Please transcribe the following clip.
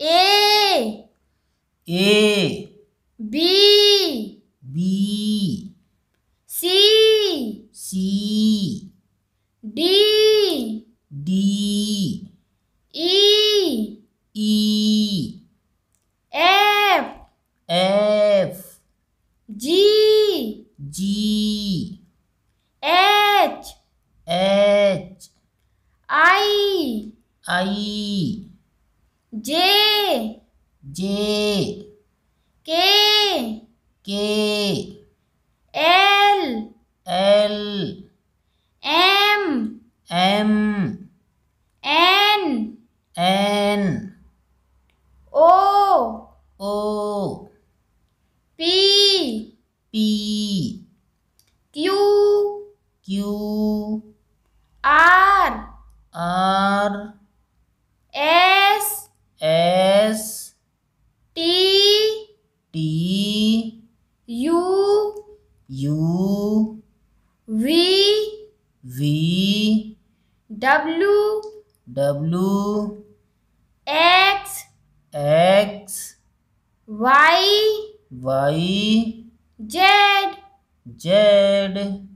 A A B B C C D D E E F F G G H H I I J J K K L L M M N N O O P P Q Q R R S U V V W W X X Y Y Z Z